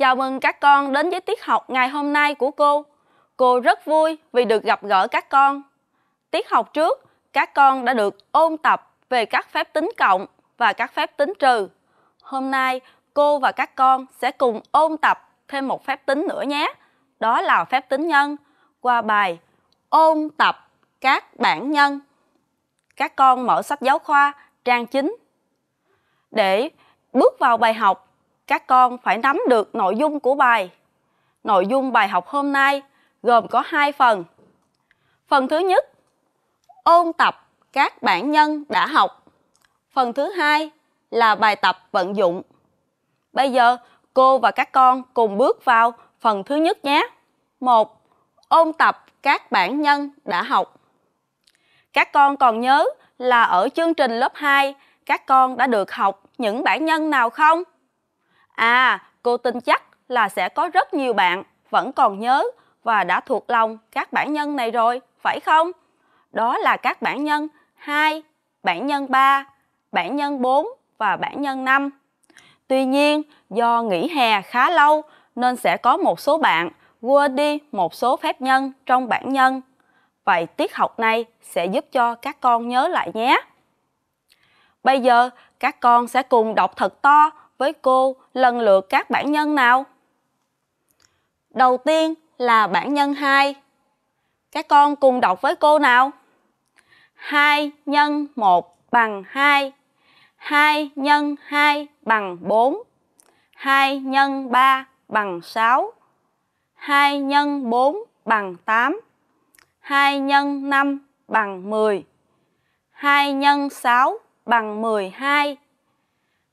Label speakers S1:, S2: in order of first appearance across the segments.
S1: Chào mừng các con đến với tiết học ngày hôm nay của cô. Cô rất vui vì được gặp gỡ các con. Tiết học trước, các con đã được ôn tập về các phép tính cộng và các phép tính trừ. Hôm nay, cô và các con sẽ cùng ôn tập thêm một phép tính nữa nhé. Đó là phép tính nhân qua bài ôn tập các bảng nhân. Các con mở sách giáo khoa trang 9. Để bước vào bài học, các con phải nắm được nội dung của bài. Nội dung bài học hôm nay gồm có hai phần. Phần thứ nhất, ôn tập các bản nhân đã học. Phần thứ hai là bài tập vận dụng. Bây giờ cô và các con cùng bước vào phần thứ nhất nhé. Một Ôn tập các bản nhân đã học. Các con còn nhớ là ở chương trình lớp 2 các con đã được học những bản nhân nào không? À, cô tin chắc là sẽ có rất nhiều bạn vẫn còn nhớ và đã thuộc lòng các bản nhân này rồi, phải không? Đó là các bản nhân 2, bản nhân 3, bản nhân 4 và bản nhân 5. Tuy nhiên, do nghỉ hè khá lâu nên sẽ có một số bạn quên đi một số phép nhân trong bản nhân. Vậy tiết học này sẽ giúp cho các con nhớ lại nhé. Bây giờ, các con sẽ cùng đọc thật to với cô lần lượt các bản nhân nào. Đầu tiên là bản nhân 2. Các con cùng đọc với cô nào. 2 nhân 1 bằng 2. 2 nhân 2 bằng 4. 2 nhân 3 bằng 6. 2 nhân 4 bằng 8. 2 nhân 5 bằng 10. 2 nhân 6 bằng 12.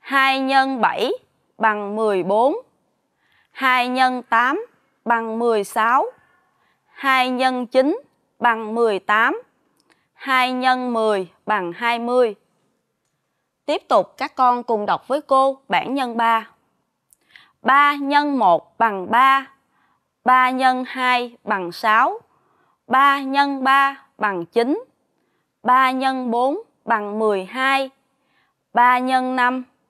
S1: 2 nhân 7 bằng 14. 2 nhân 8 bằng 16. 2 nhân 9 bằng 18. 2 nhân 10 bằng 20. Tiếp tục các con cùng đọc với cô bảng nhân 3. 3 nhân 1 bằng 3. 3 nhân 2 bằng 6. 3 nhân 3 bằng 9. 3 nhân 4 bằng 12. 3 nhân 5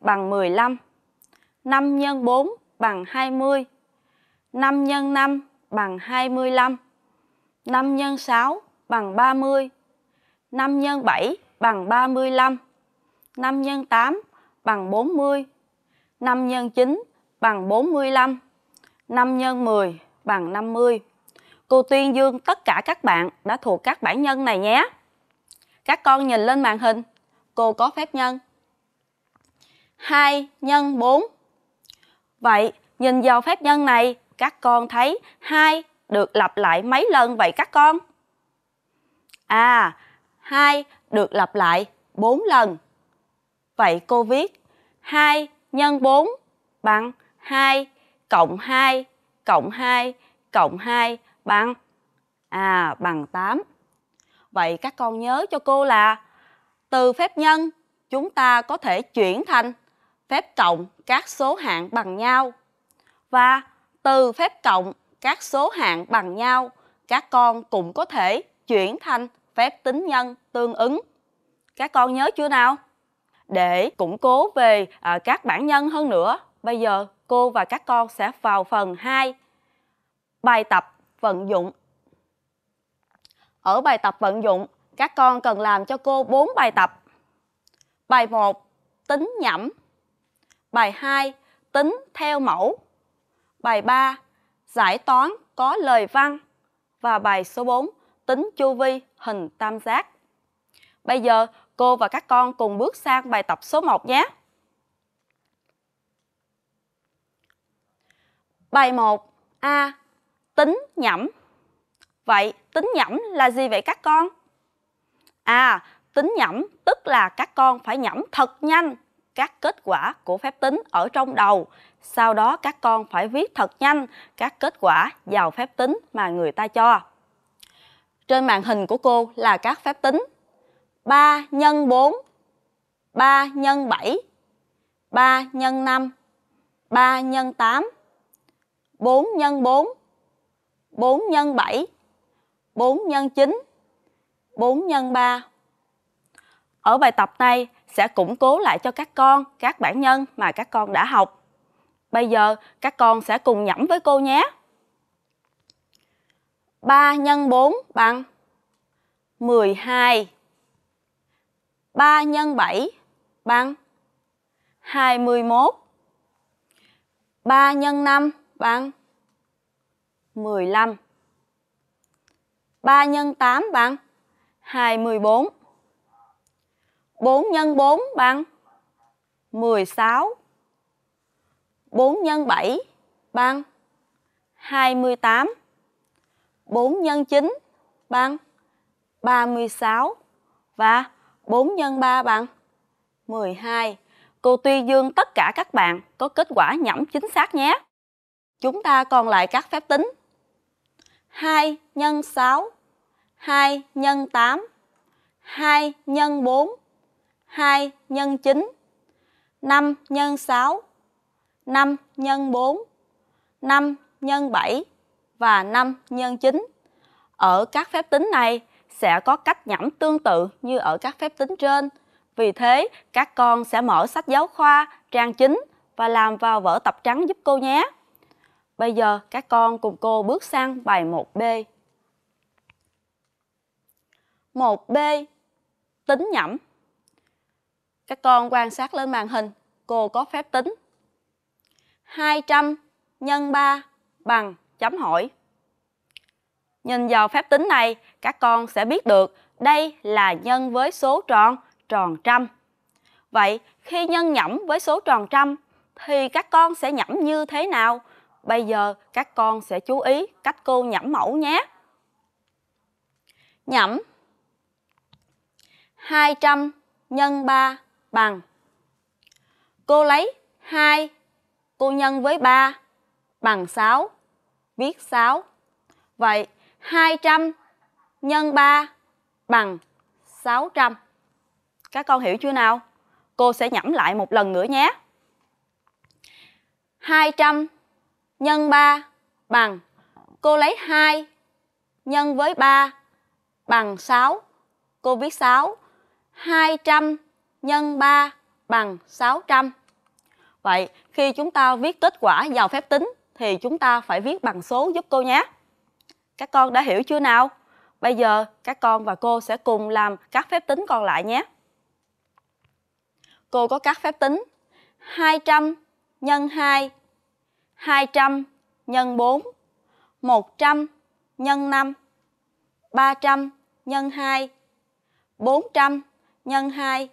S1: bằng 15. 5 x 4 bằng 20. 5 x 5 bằng 25. 5 x 6 bằng 30. 5 x 7 bằng 35. 5 x 8 bằng 40. 5 x 9 bằng 45. 5 x 10 bằng 50. Cô tuyên dương tất cả các bạn đã thuộc các bảng nhân này nhé. Các con nhìn lên màn hình, cô có phép nhân 2 nhân 4. Vậy, nhìn vào phép nhân này, các con thấy 2 được lặp lại mấy lần vậy các con? À, 2 được lặp lại 4 lần. Vậy cô viết 2 nhân 4 bằng 2 cộng 2 cộng 2 cộng 2 bằng à bằng 8. Vậy các con nhớ cho cô là từ phép nhân chúng ta có thể chuyển thành phép cộng các số hạng bằng nhau. Và từ phép cộng các số hạng bằng nhau, các con cũng có thể chuyển thành phép tính nhân tương ứng. Các con nhớ chưa nào? Để củng cố về à, các bản nhân hơn nữa, bây giờ cô và các con sẽ vào phần 2 bài tập vận dụng. Ở bài tập vận dụng, các con cần làm cho cô 4 bài tập. Bài 1 tính nhẩm Bài 2. Tính theo mẫu. Bài 3. Giải toán có lời văn. Và bài số 4. Tính chu vi hình tam giác. Bây giờ cô và các con cùng bước sang bài tập số 1 nhé. Bài 1. A. tính nhẩm. Vậy tính nhẩm là gì vậy các con? À, tính nhẩm tức là các con phải nhẩm thật nhanh các kết quả của phép tính ở trong đầu. Sau đó các con phải viết thật nhanh các kết quả vào phép tính mà người ta cho. Trên màn hình của cô là các phép tính 3 x 4, 3 x 7, 3 x 5, 3 x 8, 4 x 4, 4 x 7, 4 x 9, 4 x 3. Ở bài tập này, sẽ củng cố lại cho các con các bản nhân mà các con đã học. Bây giờ các con sẽ cùng nhẩm với cô nhé. 3 nhân 4 bằng 12. 3 nhân 7 bằng 21. 3 nhân 5 bằng 15. 3 nhân 8 bằng 24. 4 nhân 4 bằng 16. 4 nhân 7 bằng 28. 4 nhân 9 bằng 36 và 4 nhân 3 bằng 12. Cô tuyên dương tất cả các bạn có kết quả nhẩm chính xác nhé. Chúng ta còn lại các phép tính. 2 nhân 6, 2 nhân 8, 2 nhân 4 2 nhân 9 5 nhân 6 5 nhân 4 5 nhân 7 và 5 nhân 9 Ở các phép tính này sẽ có cách nhẩm tương tự như ở các phép tính trên Vì thế các con sẽ mở sách giáo khoa trang 9 và làm vào vở tập trắng giúp cô nhé Bây giờ các con cùng cô bước sang bài 1B 1B tính nhẩm các con quan sát lên màn hình, cô có phép tính. 200 nhân 3 bằng chấm hỏi. Nhìn vào phép tính này, các con sẽ biết được đây là nhân với số tròn, tròn trăm. Vậy khi nhân nhẩm với số tròn trăm thì các con sẽ nhẩm như thế nào? Bây giờ các con sẽ chú ý cách cô nhẩm mẫu nhé. Nhẩm 200 nhân 3 bằng Cô lấy 2 cô nhân với 3 bằng 6. Viết 6. Vậy 200 nhân 3 bằng 600. Các con hiểu chưa nào? Cô sẽ nhẩm lại một lần nữa nhé. 200 nhân 3 bằng cô lấy 2 nhân với 3 bằng 6. Cô viết 6. 200 nhân 3 bằng 600. Vậy khi chúng ta viết kết quả vào phép tính thì chúng ta phải viết bằng số giúp cô nhé. Các con đã hiểu chưa nào? Bây giờ các con và cô sẽ cùng làm các phép tính còn lại nhé. Cô có các phép tính 200 nhân 2, 200 nhân 4, 100 nhân 5, 300 nhân 2, 400 nhân 2,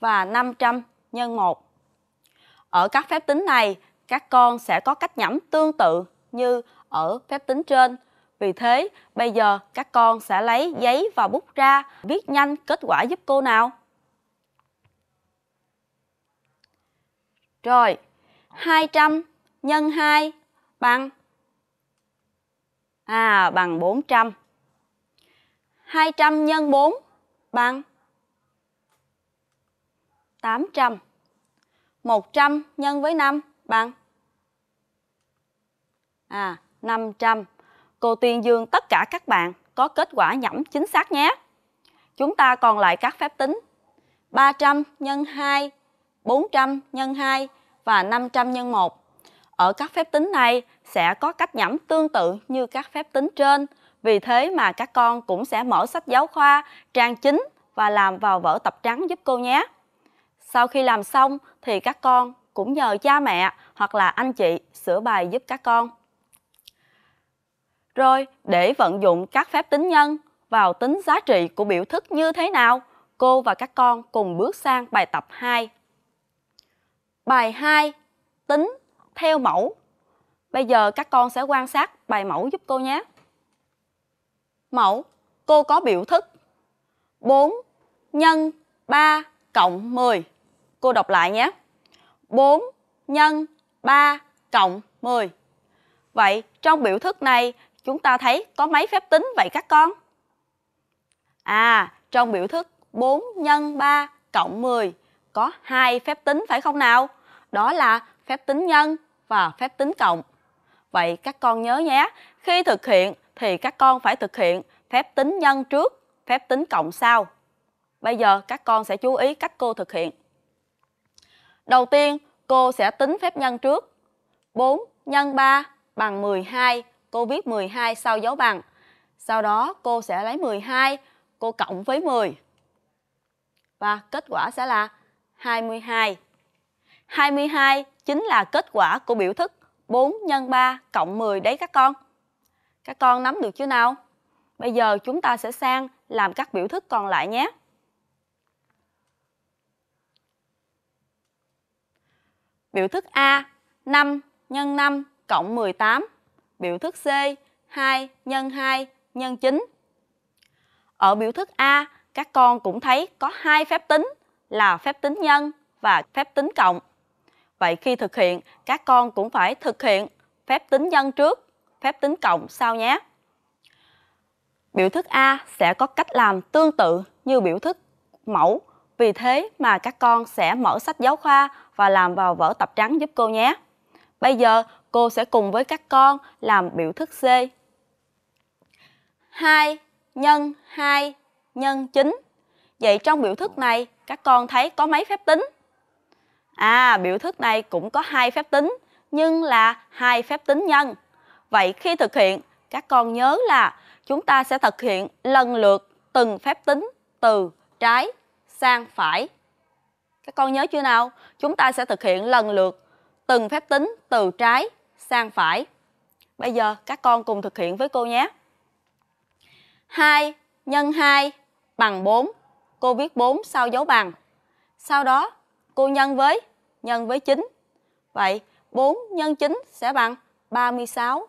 S1: và 500 nhân 1. Ở các phép tính này, các con sẽ có cách nhẩm tương tự như ở phép tính trên. Vì thế, bây giờ các con sẽ lấy giấy và bút ra viết nhanh kết quả giúp cô nào. Rồi, 200 nhân 2 bằng À bằng 400. 200 nhân 4 bằng 800. 100 nhân với 5 bằng à 500. Cô tuyên dương tất cả các bạn có kết quả nhẩm chính xác nhé. Chúng ta còn lại các phép tính 300 nhân 2, 400 nhân 2 và 500 nhân 1. Ở các phép tính này sẽ có cách nhẩm tương tự như các phép tính trên, vì thế mà các con cũng sẽ mở sách giáo khoa trang chính và làm vào vở tập trắng giúp cô nhé. Sau khi làm xong thì các con cũng nhờ cha mẹ hoặc là anh chị sửa bài giúp các con. Rồi, để vận dụng các phép tính nhân vào tính giá trị của biểu thức như thế nào, cô và các con cùng bước sang bài tập 2. Bài 2, tính theo mẫu. Bây giờ các con sẽ quan sát bài mẫu giúp cô nhé. Mẫu, cô có biểu thức 4 nhân 3 cộng 10. Cô đọc lại nhé. 4 nhân 3 cộng 10. Vậy trong biểu thức này chúng ta thấy có mấy phép tính vậy các con? À, trong biểu thức 4 nhân 3 cộng 10 có hai phép tính phải không nào? Đó là phép tính nhân và phép tính cộng. Vậy các con nhớ nhé, khi thực hiện thì các con phải thực hiện phép tính nhân trước, phép tính cộng sau. Bây giờ các con sẽ chú ý cách cô thực hiện. Đầu tiên, cô sẽ tính phép nhân trước. 4 nhân 3 bằng 12, cô viết 12 sau dấu bằng. Sau đó cô sẽ lấy 12, cô cộng với 10. Và kết quả sẽ là 22. 22 chính là kết quả của biểu thức 4 nhân 3 cộng 10 đấy các con. Các con nắm được chưa nào? Bây giờ chúng ta sẽ sang làm các biểu thức còn lại nhé. Biểu thức A 5 nhân 5 cộng 18. Biểu thức C 2 nhân 2 nhân 9. Ở biểu thức A, các con cũng thấy có hai phép tính là phép tính nhân và phép tính cộng. Vậy khi thực hiện, các con cũng phải thực hiện phép tính nhân trước, phép tính cộng sau nhé. Biểu thức A sẽ có cách làm tương tự như biểu thức mẫu vì thế mà các con sẽ mở sách giáo khoa và làm vào vở tập trắng giúp cô nhé. Bây giờ cô sẽ cùng với các con làm biểu thức C. 2 nhân 2 nhân 9. Vậy trong biểu thức này các con thấy có mấy phép tính? À, biểu thức này cũng có hai phép tính, nhưng là hai phép tính nhân. Vậy khi thực hiện, các con nhớ là chúng ta sẽ thực hiện lần lượt từng phép tính từ trái sang phải. Các con nhớ chưa nào? Chúng ta sẽ thực hiện lần lượt từng phép tính từ trái sang phải. Bây giờ các con cùng thực hiện với cô nhé. 2 nhân 2 bằng 4. Cô viết 4 sau dấu bằng. Sau đó cô nhân với nhân với 9. Vậy 4 nhân 9 sẽ bằng 36.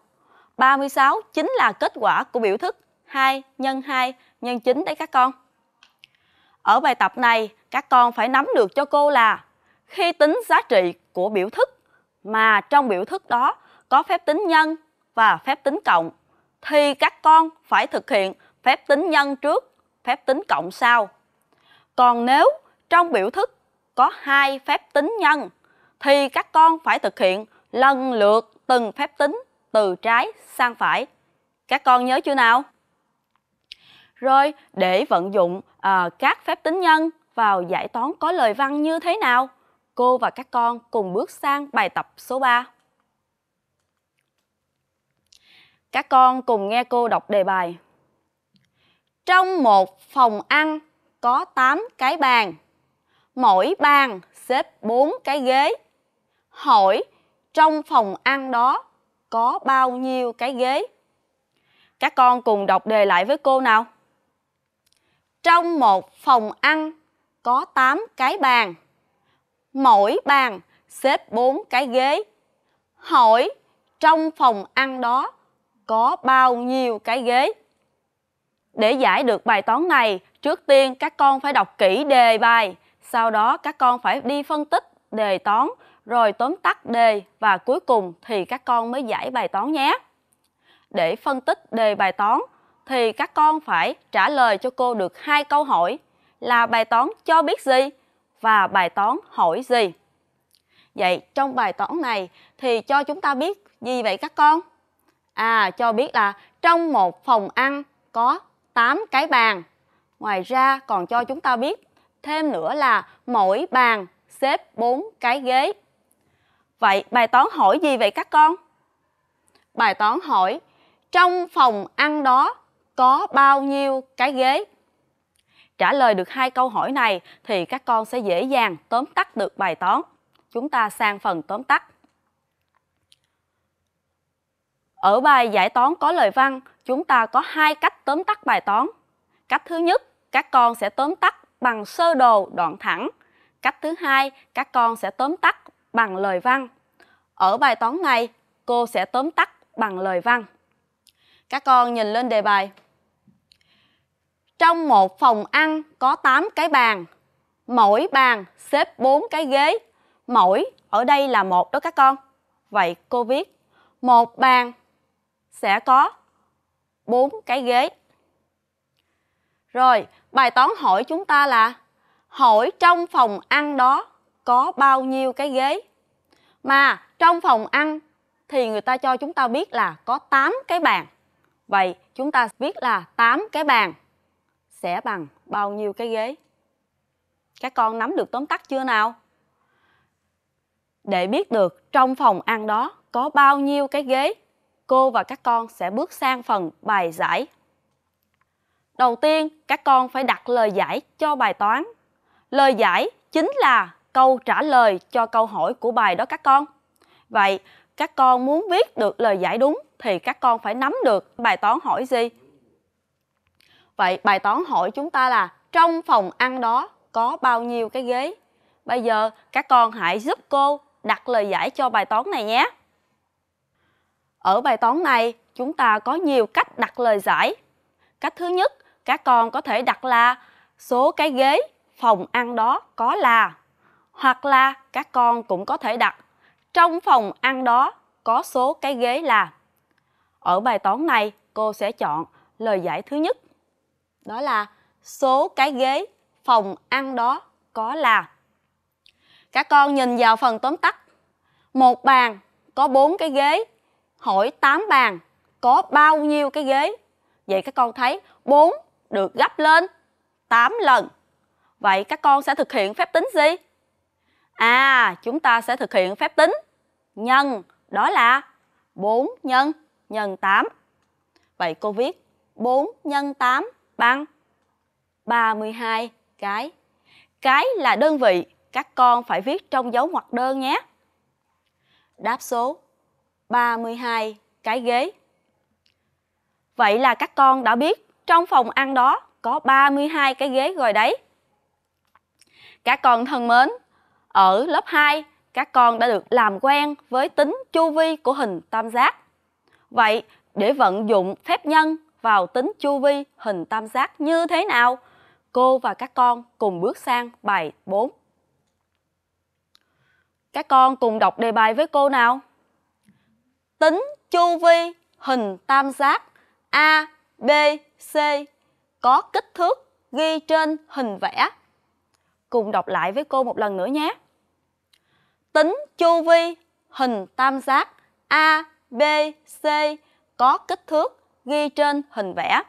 S1: 36 chính là kết quả của biểu thức 2 nhân 2 nhân 9 đấy các con. Ở bài tập này, các con phải nắm được cho cô là khi tính giá trị của biểu thức mà trong biểu thức đó có phép tính nhân và phép tính cộng thì các con phải thực hiện phép tính nhân trước, phép tính cộng sau. Còn nếu trong biểu thức có hai phép tính nhân thì các con phải thực hiện lần lượt từng phép tính từ trái sang phải. Các con nhớ chưa nào? Rồi để vận dụng à, các phép tính nhân vào giải toán có lời văn như thế nào? Cô và các con cùng bước sang bài tập số 3. Các con cùng nghe cô đọc đề bài. Trong một phòng ăn có 8 cái bàn. Mỗi bàn xếp 4 cái ghế. Hỏi trong phòng ăn đó có bao nhiêu cái ghế? Các con cùng đọc đề lại với cô nào. Trong một phòng ăn có 8 cái bàn. Mỗi bàn xếp 4 cái ghế. Hỏi trong phòng ăn đó có bao nhiêu cái ghế? Để giải được bài toán này, trước tiên các con phải đọc kỹ đề bài, sau đó các con phải đi phân tích đề toán, rồi tóm tắt đề và cuối cùng thì các con mới giải bài toán nhé. Để phân tích đề bài toán, thì các con phải trả lời cho cô được hai câu hỏi là bài toán cho biết gì và bài toán hỏi gì. Vậy trong bài toán này thì cho chúng ta biết gì vậy các con? À cho biết là trong một phòng ăn có 8 cái bàn. Ngoài ra còn cho chúng ta biết thêm nữa là mỗi bàn xếp 4 cái ghế. Vậy bài toán hỏi gì vậy các con? Bài toán hỏi trong phòng ăn đó có bao nhiêu cái ghế? Trả lời được hai câu hỏi này thì các con sẽ dễ dàng tóm tắt được bài toán. Chúng ta sang phần tóm tắt. Ở bài giải toán có lời văn, chúng ta có hai cách tóm tắt bài toán. Cách thứ nhất, các con sẽ tóm tắt bằng sơ đồ đoạn thẳng. Cách thứ hai, các con sẽ tóm tắt bằng lời văn. Ở bài toán này, cô sẽ tóm tắt bằng lời văn. Các con nhìn lên đề bài. Trong một phòng ăn có 8 cái bàn, mỗi bàn xếp 4 cái ghế. Mỗi ở đây là một đó các con. Vậy cô viết một bàn sẽ có 4 cái ghế. Rồi, bài toán hỏi chúng ta là hỏi trong phòng ăn đó có bao nhiêu cái ghế? Mà trong phòng ăn thì người ta cho chúng ta biết là có 8 cái bàn. Vậy chúng ta biết là 8 cái bàn sẽ bằng bao nhiêu cái ghế? Các con nắm được tóm tắt chưa nào? Để biết được trong phòng ăn đó có bao nhiêu cái ghế, cô và các con sẽ bước sang phần bài giải. Đầu tiên, các con phải đặt lời giải cho bài toán. Lời giải chính là câu trả lời cho câu hỏi của bài đó các con. Vậy, các con muốn viết được lời giải đúng thì các con phải nắm được bài toán hỏi gì. Vậy bài toán hỏi chúng ta là trong phòng ăn đó có bao nhiêu cái ghế? Bây giờ các con hãy giúp cô đặt lời giải cho bài toán này nhé. Ở bài toán này, chúng ta có nhiều cách đặt lời giải. Cách thứ nhất, các con có thể đặt là số cái ghế phòng ăn đó có là hoặc là các con cũng có thể đặt trong phòng ăn đó có số cái ghế là ở bài toán này, cô sẽ chọn lời giải thứ nhất. Đó là số cái ghế phòng ăn đó có là. Các con nhìn vào phần tóm tắt. Một bàn có bốn cái ghế, hỏi tám bàn có bao nhiêu cái ghế? Vậy các con thấy bốn được gấp lên tám lần. Vậy các con sẽ thực hiện phép tính gì? À, chúng ta sẽ thực hiện phép tính nhân, đó là 4 nhân nhân 8. Vậy cô viết 4 nhân 8 bằng 32 cái. Cái là đơn vị, các con phải viết trong dấu ngoặc đơn nhé. Đáp số 32 cái ghế. Vậy là các con đã biết trong phòng ăn đó có 32 cái ghế rồi đấy. Các con thân mến, ở lớp 2, các con đã được làm quen với tính chu vi của hình tam giác. Vậy, để vận dụng phép nhân vào tính chu vi hình tam giác như thế nào? Cô và các con cùng bước sang bài 4. Các con cùng đọc đề bài với cô nào. Tính chu vi hình tam giác A, B, C có kích thước ghi trên hình vẽ. Cùng đọc lại với cô một lần nữa nhé. Tính chu vi hình tam giác A, B, C có kích thước ghi trên hình vẽ.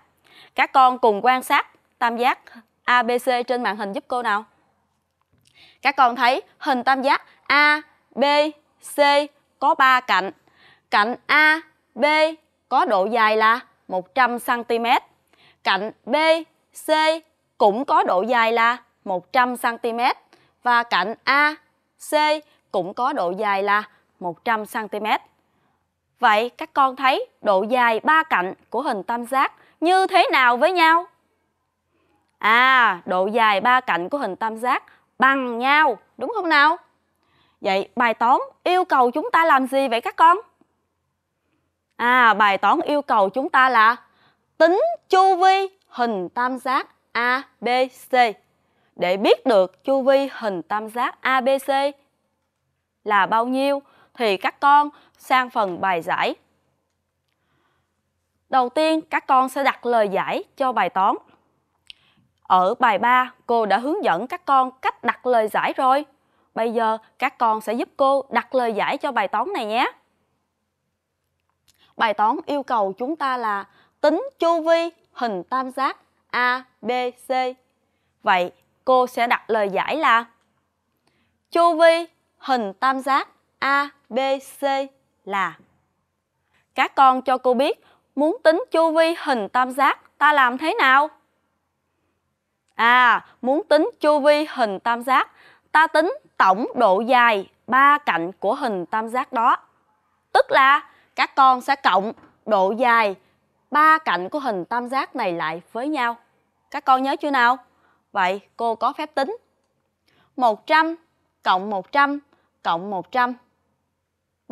S1: Các con cùng quan sát tam giác ABC trên màn hình giúp cô nào. Các con thấy hình tam giác A, B, C có 3 cạnh. Cạnh A, B có độ dài là 100cm. Cạnh B, C cũng có độ dài là 100cm. Và cạnh A, C cũng có độ dài là 100cm. Vậy các con thấy độ dài ba cạnh của hình tam giác như thế nào với nhau? À, độ dài ba cạnh của hình tam giác bằng nhau, đúng không nào? Vậy bài toán yêu cầu chúng ta làm gì vậy các con? À, bài toán yêu cầu chúng ta là tính chu vi hình tam giác ABC. Để biết được chu vi hình tam giác ABC là bao nhiêu thì các con sang phần bài giải. Đầu tiên, các con sẽ đặt lời giải cho bài toán. Ở bài 3, cô đã hướng dẫn các con cách đặt lời giải rồi. Bây giờ, các con sẽ giúp cô đặt lời giải cho bài toán này nhé. Bài toán yêu cầu chúng ta là tính chu vi hình tam giác A, B, C. Vậy, cô sẽ đặt lời giải là chu vi hình tam giác A, B, C là. Các con cho cô biết muốn tính chu vi hình tam giác ta làm thế nào? À, muốn tính chu vi hình tam giác, ta tính tổng độ dài ba cạnh của hình tam giác đó. Tức là các con sẽ cộng độ dài ba cạnh của hình tam giác này lại với nhau. Các con nhớ chưa nào? Vậy cô có phép tính. 100 cộng 100 cộng 100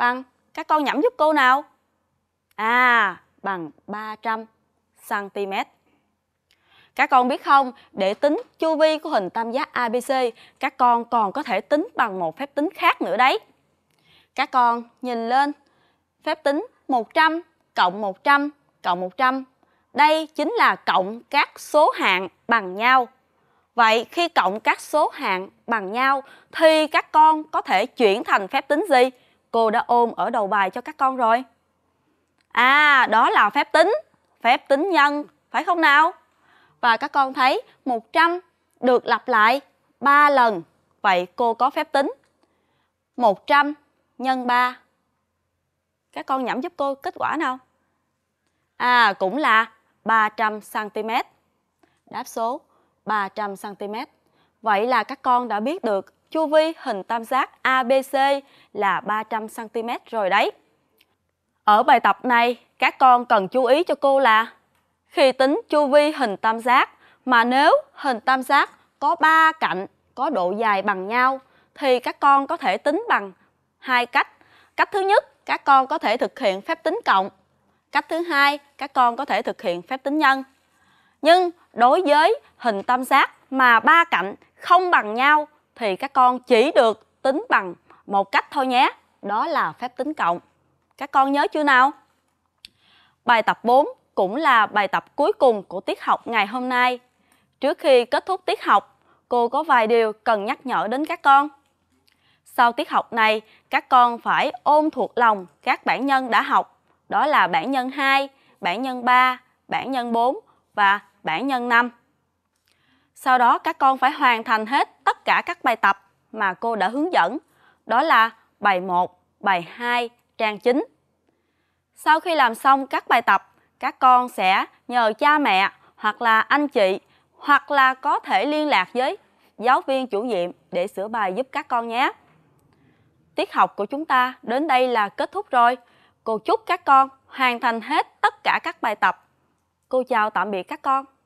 S1: bằng các con nhẩm giúp cô nào à bằng 300 cm các con biết không, để tính chu vi của hình tam giác ABC, các con còn có thể tính bằng một phép tính khác nữa đấy. Các con nhìn lên, phép tính 100 cộng 100 cộng 100. Đây chính là cộng các số hạng bằng nhau. Vậy khi cộng các số hạng bằng nhau thì các con có thể chuyển thành phép tính gì? cô đã ôn ở đầu bài cho các con rồi. À, đó là phép tính, phép tính nhân, phải không nào? Và các con thấy 100 được lặp lại 3 lần. Vậy cô có phép tính 100 nhân 3. Các con nhẩm giúp cô kết quả nào? À, cũng là 300cm. Đáp số 300cm. Vậy là các con đã biết được chu vi hình tam giác ABC là 300 cm rồi đấy. Ở bài tập này, các con cần chú ý cho cô là khi tính chu vi hình tam giác mà nếu hình tam giác có 3 cạnh có độ dài bằng nhau thì các con có thể tính bằng hai cách. Cách thứ nhất, các con có thể thực hiện phép tính cộng. Cách thứ hai, các con có thể thực hiện phép tính nhân. Nhưng đối với hình tam giác mà ba cạnh không bằng nhau thì các con chỉ được tính bằng một cách thôi nhé. Đó là phép tính cộng. Các con nhớ chưa nào? Bài tập 4 cũng là bài tập cuối cùng của tiết học ngày hôm nay. Trước khi kết thúc tiết học, cô có vài điều cần nhắc nhở đến các con. Sau tiết học này, các con phải ôm thuộc lòng các bản nhân đã học, đó là bản nhân 2, bản nhân 3, bản nhân 4 và bản nhân 5. Sau đó các con phải hoàn thành hết tất cả các bài tập mà cô đã hướng dẫn, đó là bài 1, bài 2, trang 9. Sau khi làm xong các bài tập, các con sẽ nhờ cha mẹ hoặc là anh chị hoặc là có thể liên lạc với giáo viên chủ nhiệm để sửa bài giúp các con nhé. Tiết học của chúng ta đến đây là kết thúc rồi. Cô chúc các con hoàn thành hết tất cả các bài tập. Cô chào tạm biệt các con.